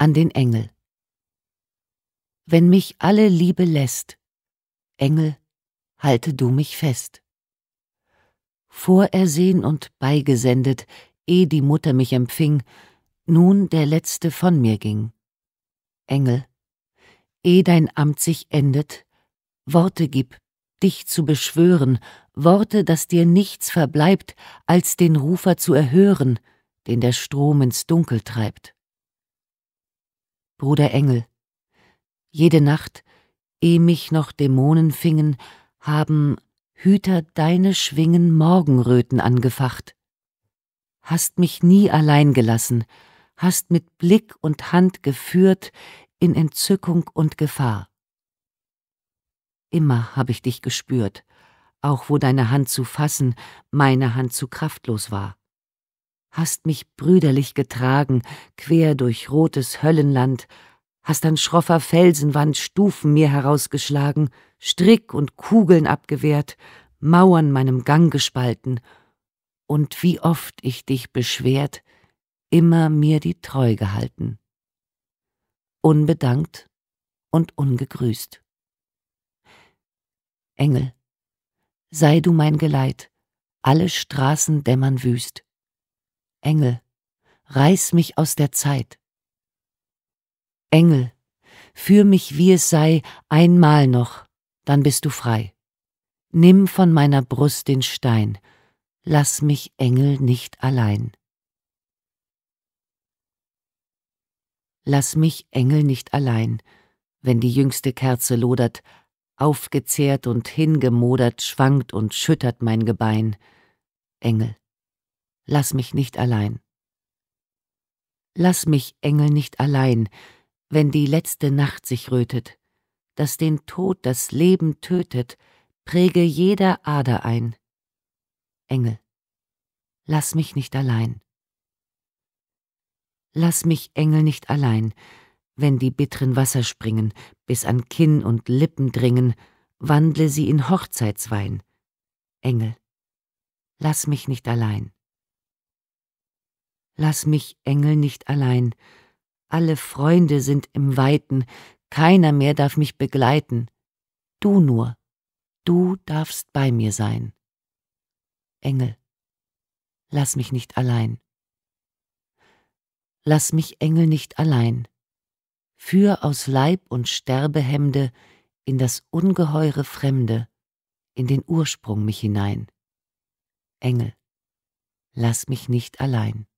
an den Engel. Wenn mich alle Liebe lässt, Engel, halte du mich fest. Vorersehen und beigesendet, eh die Mutter mich empfing, nun der Letzte von mir ging. Engel, eh dein Amt sich endet, Worte gib, dich zu beschwören, Worte, dass dir nichts verbleibt, als den Rufer zu erhören, den der Strom ins Dunkel treibt. Bruder Engel. Jede Nacht, eh mich noch Dämonen fingen, haben Hüter deine Schwingen Morgenröten angefacht. Hast mich nie allein gelassen, hast mit Blick und Hand geführt in Entzückung und Gefahr. Immer hab ich dich gespürt, auch wo deine Hand zu fassen, meine Hand zu kraftlos war hast mich brüderlich getragen, quer durch rotes Höllenland, hast an schroffer Felsenwand Stufen mir herausgeschlagen, Strick und Kugeln abgewehrt, Mauern meinem Gang gespalten, und wie oft ich dich beschwert, immer mir die Treu gehalten. Unbedankt und ungegrüßt. Engel, sei du mein Geleit, alle Straßen dämmern wüst. Engel, reiß mich aus der Zeit. Engel, führ mich, wie es sei, einmal noch, dann bist du frei. Nimm von meiner Brust den Stein, lass mich, Engel, nicht allein. Lass mich, Engel, nicht allein, wenn die jüngste Kerze lodert, aufgezehrt und hingemodert schwankt und schüttert mein Gebein. Engel, lass mich nicht allein. Lass mich, Engel, nicht allein, wenn die letzte Nacht sich rötet, dass den Tod das Leben tötet, präge jeder Ader ein. Engel, lass mich nicht allein. Lass mich, Engel, nicht allein, wenn die bitteren Wasser springen, bis an Kinn und Lippen dringen, wandle sie in Hochzeitswein. Engel, lass mich nicht allein. Lass mich, Engel, nicht allein. Alle Freunde sind im Weiten, keiner mehr darf mich begleiten. Du nur, du darfst bei mir sein. Engel, lass mich nicht allein. Lass mich, Engel, nicht allein. Führ aus Leib und Sterbehemde in das ungeheure Fremde, in den Ursprung mich hinein. Engel, lass mich nicht allein.